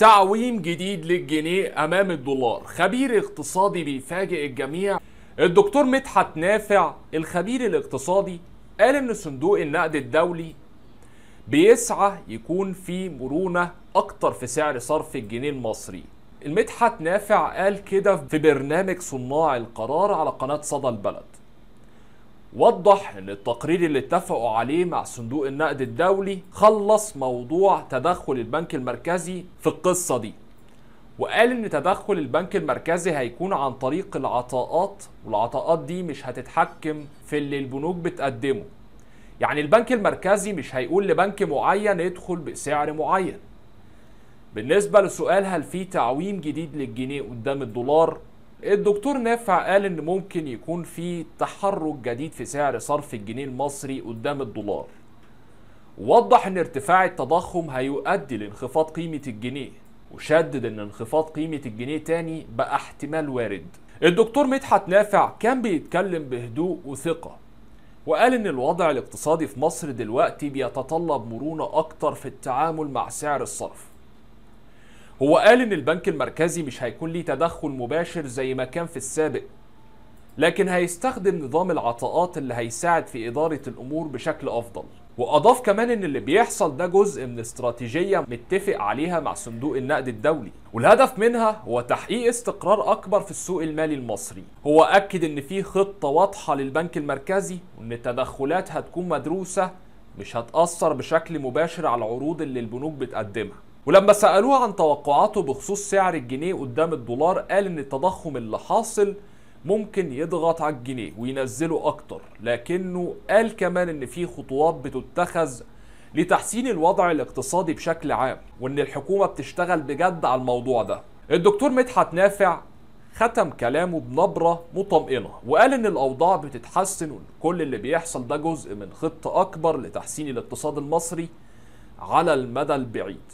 تعويم جديد للجنيه امام الدولار خبير اقتصادي بيفاجئ الجميع الدكتور مدحت نافع الخبير الاقتصادي قال ان صندوق النقد الدولي بيسعى يكون في مرونه اكتر في سعر صرف الجنيه المصري المدحت نافع قال كده في برنامج صناع القرار على قناه صدى البلد وضح ان التقرير اللي اتفقوا عليه مع صندوق النقد الدولي خلص موضوع تدخل البنك المركزي في القصه دي وقال ان تدخل البنك المركزي هيكون عن طريق العطاءات والعطاءات دي مش هتتحكم في اللي البنوك بتقدمه يعني البنك المركزي مش هيقول لبنك معين ادخل بسعر معين بالنسبه لسؤال هل في تعويم جديد للجنيه قدام الدولار الدكتور نافع قال ان ممكن يكون في تحرك جديد في سعر صرف الجنيه المصري قدام الدولار ووضح ان ارتفاع التضخم هيؤدي لانخفاض قيمة الجنيه وشدد ان انخفاض قيمة الجنيه تاني بقى احتمال وارد الدكتور مدحت نافع كان بيتكلم بهدوء وثقة وقال ان الوضع الاقتصادي في مصر دلوقتي بيتطلب مرونة اكتر في التعامل مع سعر الصرف هو قال ان البنك المركزي مش هيكون ليه تدخل مباشر زي ما كان في السابق لكن هيستخدم نظام العطاءات اللي هيساعد في إدارة الأمور بشكل أفضل وأضاف كمان إن اللي بيحصل ده جزء من استراتيجية متفق عليها مع صندوق النقد الدولي والهدف منها هو تحقيق استقرار أكبر في السوق المالي المصري هو أكد إن في خطة واضحة للبنك المركزي وإن التدخلات هتكون مدروسة مش هتأثر بشكل مباشر على العروض اللي البنوك بتقدمها ولما سألوه عن توقعاته بخصوص سعر الجنيه قدام الدولار قال ان التضخم اللي حاصل ممكن يضغط على الجنيه وينزله اكتر لكنه قال كمان ان في خطوات بتتخذ لتحسين الوضع الاقتصادي بشكل عام وان الحكومه بتشتغل بجد على الموضوع ده الدكتور مدحت نافع ختم كلامه بنبرة مطمئنة وقال إن الأوضاع بتتحسن وإن كل اللي بيحصل ده جزء من خطة أكبر لتحسين الاقتصاد المصري على المدى البعيد